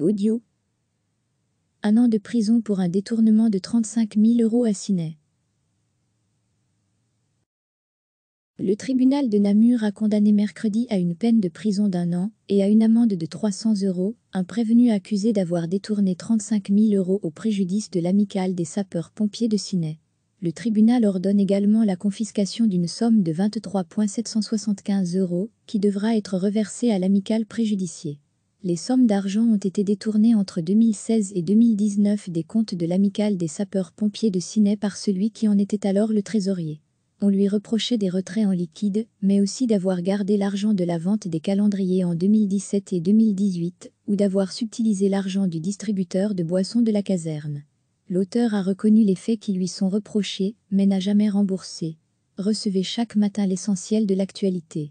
Audio. Un an de prison pour un détournement de 35 000 euros à Ciney. Le tribunal de Namur a condamné mercredi à une peine de prison d'un an et à une amende de 300 euros un prévenu accusé d'avoir détourné 35 000 euros au préjudice de l'amicale des sapeurs-pompiers de Ciney. Le tribunal ordonne également la confiscation d'une somme de 23,775 euros qui devra être reversée à l'amicale préjudiciée les sommes d'argent ont été détournées entre 2016 et 2019 des comptes de l'amicale des sapeurs-pompiers de Sinet par celui qui en était alors le trésorier. On lui reprochait des retraits en liquide, mais aussi d'avoir gardé l'argent de la vente des calendriers en 2017 et 2018, ou d'avoir subtilisé l'argent du distributeur de boissons de la caserne. L'auteur a reconnu les faits qui lui sont reprochés, mais n'a jamais remboursé. Recevez chaque matin l'essentiel de l'actualité.